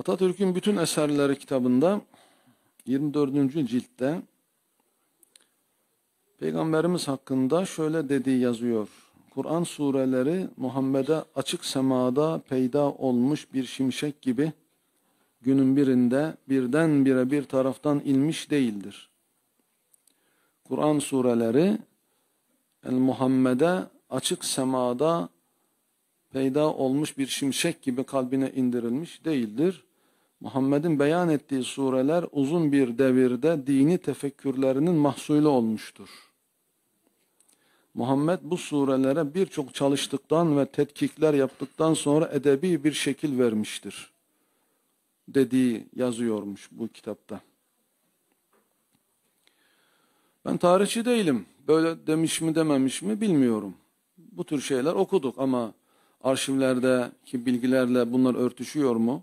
Atatürk'ün bütün eserleri kitabında 24. ciltte Peygamberimiz hakkında şöyle dediği yazıyor. Kur'an sureleri Muhammed'e açık semada peyda olmuş bir şimşek gibi günün birinde birden bire bir taraftan inmiş değildir. Kur'an sureleri El Muhammed'e açık semada peyda olmuş bir şimşek gibi kalbine indirilmiş değildir. Muhammed'in beyan ettiği sureler uzun bir devirde dini tefekkürlerinin mahsulü olmuştur. Muhammed bu surelere birçok çalıştıktan ve tetkikler yaptıktan sonra edebi bir şekil vermiştir. Dediği yazıyormuş bu kitapta. Ben tarihçi değilim. Böyle demiş mi dememiş mi bilmiyorum. Bu tür şeyler okuduk ama arşivlerdeki bilgilerle bunlar örtüşüyor mu?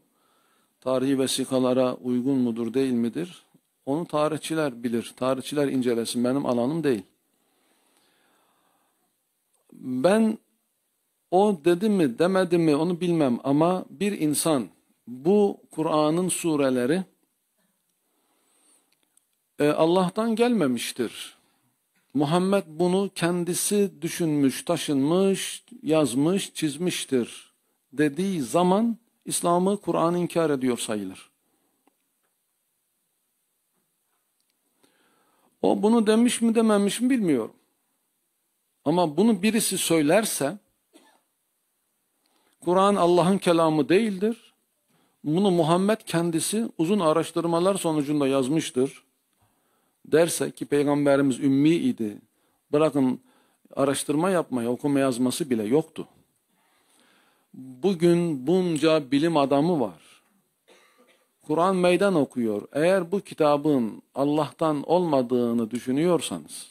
tarihi vesikalara uygun mudur değil midir? Onu tarihçiler bilir. Tarihçiler incelesin. Benim alanım değil. Ben o dedi mi demedi mi onu bilmem ama bir insan bu Kur'an'ın sureleri e, Allah'tan gelmemiştir. Muhammed bunu kendisi düşünmüş, taşınmış, yazmış, çizmiştir dediği zaman İslam'ı Kur'an'ı inkar ediyor sayılır. O bunu demiş mi dememiş mi bilmiyorum. Ama bunu birisi söylerse Kur'an Allah'ın kelamı değildir. Bunu Muhammed kendisi uzun araştırmalar sonucunda yazmıştır. Derse ki peygamberimiz ümmi idi. Bırakın araştırma yapmaya okuma yazması bile yoktu. Bugün bunca bilim adamı var. Kur'an meydan okuyor. Eğer bu kitabın Allah'tan olmadığını düşünüyorsanız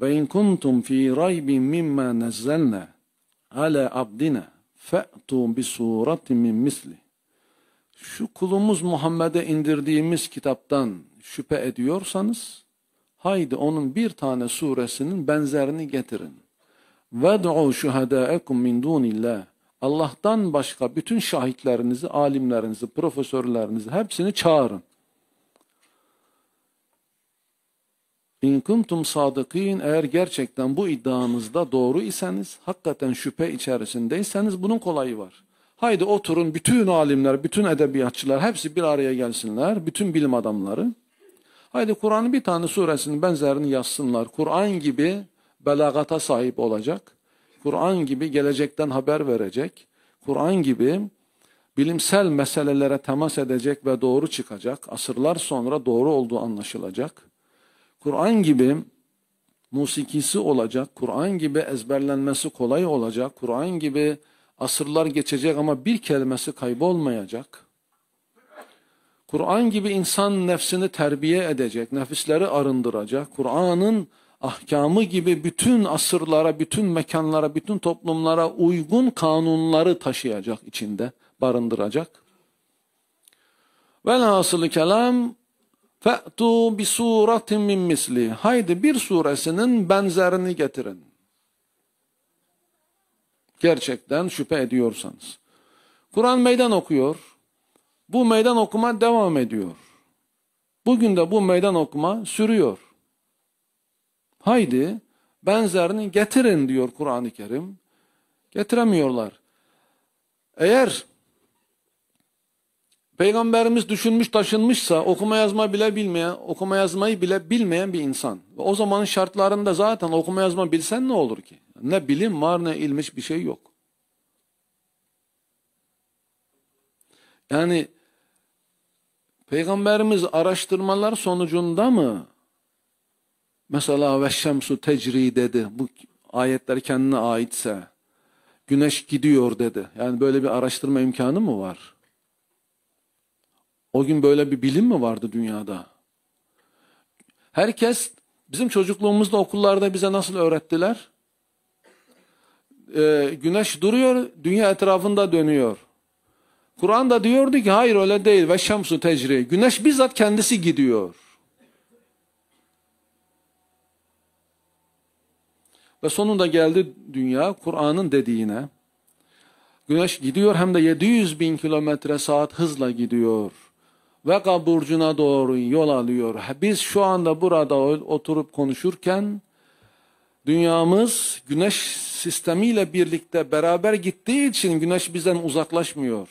ve in kuntum fi raybin mimma nazzalna ala abdina fa'tu bi suratin min misli şu kulumuz Muhammed'e indirdiğimiz kitaptan şüphe ediyorsanız haydi onun bir tane suresinin benzerini getirin. وَدْعُوا شُهَدَاءَكُمْ مِنْ دُونِ اللّٰهِ Allah'tan başka bütün şahitlerinizi, alimlerinizi, profesörlerinizi hepsini çağırın. İn kuntum sadıkîn eğer gerçekten bu iddianızda doğru iseniz, hakikaten şüphe içerisindeyseniz bunun kolayı var. Haydi oturun bütün alimler, bütün edebiyatçılar hepsi bir araya gelsinler, bütün bilim adamları. Haydi Kur'an'ın bir tane suresinin benzerini yazsınlar. Kur'an gibi belagata sahip olacak. Kur'an gibi gelecekten haber verecek. Kur'an gibi bilimsel meselelere temas edecek ve doğru çıkacak. Asırlar sonra doğru olduğu anlaşılacak. Kur'an gibi musikisi olacak. Kur'an gibi ezberlenmesi kolay olacak. Kur'an gibi asırlar geçecek ama bir kelimesi kaybolmayacak. Kur'an gibi insan nefsini terbiye edecek, nefisleri arındıracak. Kur'an'ın ahkamı gibi bütün asırlara, bütün mekanlara, bütün toplumlara uygun kanunları taşıyacak içinde, barındıracak. Velhasılı kelam fe'tu bi suratin min misli. Haydi bir suresinin benzerini getirin. Gerçekten şüphe ediyorsanız. Kur'an meydan okuyor. Bu meydan okuma devam ediyor. Bugün de bu meydan okuma sürüyor. Haydi benzerini getirin diyor Kur'an-ı Kerim. Getiremiyorlar. Eğer Peygamberimiz düşünmüş taşınmışsa okuma yazma bile bilmeyen, okuma yazmayı bile bilmeyen bir insan. o zamanın şartlarında zaten okuma yazma bilsen ne olur ki? Ne bilim var ne ilmiş bir şey yok. Yani Peygamberimiz araştırmalar sonucunda mı Mesela ve şemsu tecri dedi. Bu ayetler kendine aitse. Güneş gidiyor dedi. Yani böyle bir araştırma imkanı mı var? O gün böyle bir bilim mi vardı dünyada? Herkes bizim çocukluğumuzda okullarda bize nasıl öğrettiler? Ee, güneş duruyor, dünya etrafında dönüyor. Kur'an da diyordu ki hayır öyle değil. Ve şemsu tecri. Güneş bizzat kendisi gidiyor. Ve sonunda geldi dünya Kur'an'ın dediğine. Güneş gidiyor hem de 700 bin kilometre saat hızla gidiyor. Vega burcuna doğru yol alıyor. Biz şu anda burada oturup konuşurken dünyamız güneş sistemiyle birlikte beraber gittiği için güneş bizden uzaklaşmıyor.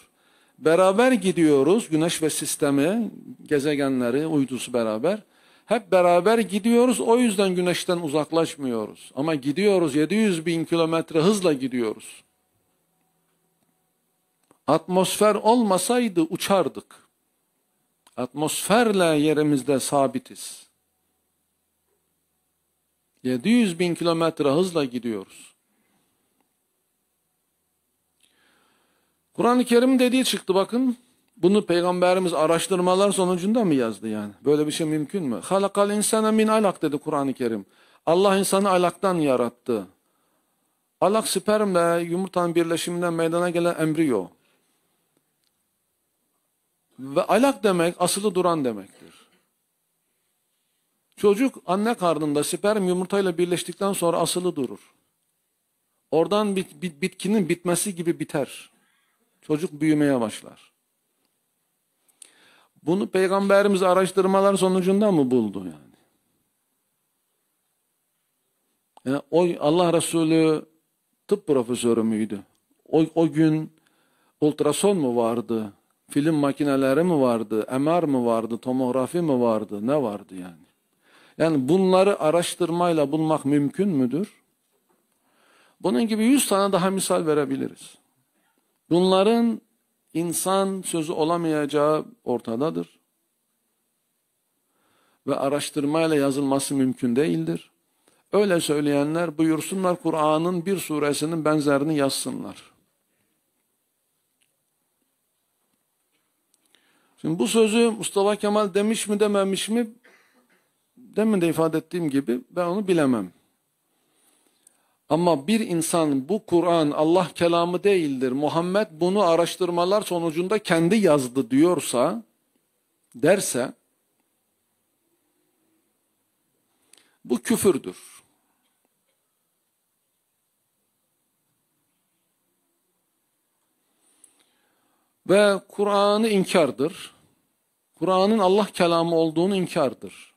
Beraber gidiyoruz güneş ve sistemi, gezegenleri, uydusu beraber. Hep beraber gidiyoruz o yüzden güneşten uzaklaşmıyoruz. Ama gidiyoruz 700 bin kilometre hızla gidiyoruz. Atmosfer olmasaydı uçardık. Atmosferle yerimizde sabitiz. 700 bin kilometre hızla gidiyoruz. Kur'an-ı Kerim dediği çıktı bakın. Bunu peygamberimiz araştırmalar sonucunda mı yazdı yani? Böyle bir şey mümkün mü? Halakal insana min alak dedi Kur'an-ı Kerim. Allah insanı alaktan yarattı. Alak spermle yumurtanın birleşiminden meydana gelen embriyo. Ve alak demek asılı duran demektir. Çocuk anne karnında sperm yumurtayla birleştikten sonra asılı durur. Oradan bit, bit, bitkinin bitmesi gibi biter. Çocuk büyümeye başlar. Bunu peygamberimiz araştırmalar sonucunda mı buldu yani? yani o Allah Resulü tıp profesörü müydü? O, o gün ultrason mu vardı? Film makineleri mi vardı? MR mı vardı? Tomografi mi vardı? Ne vardı yani? Yani bunları araştırmayla bulmak mümkün müdür? Bunun gibi yüz tane daha misal verebiliriz. Bunların insan sözü olamayacağı ortadadır. Ve araştırmayla yazılması mümkün değildir. Öyle söyleyenler buyursunlar Kur'an'ın bir suresinin benzerini yazsınlar. Şimdi bu sözü Mustafa Kemal demiş mi dememiş mi demin de ifade ettiğim gibi ben onu bilemem. Ama bir insan bu Kur'an Allah kelamı değildir. Muhammed bunu araştırmalar sonucunda kendi yazdı diyorsa derse bu küfürdür. Ve Kur'an'ı inkardır. Kur'an'ın Allah kelamı olduğunu inkardır.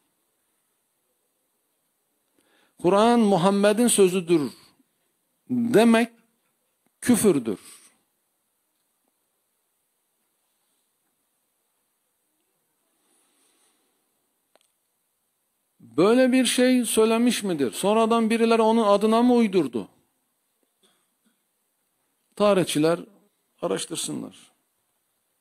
Kur'an Muhammed'in sözüdür demek küfürdür. Böyle bir şey söylemiş midir? Sonradan birileri onun adına mı uydurdu? Tarihçiler araştırsınlar.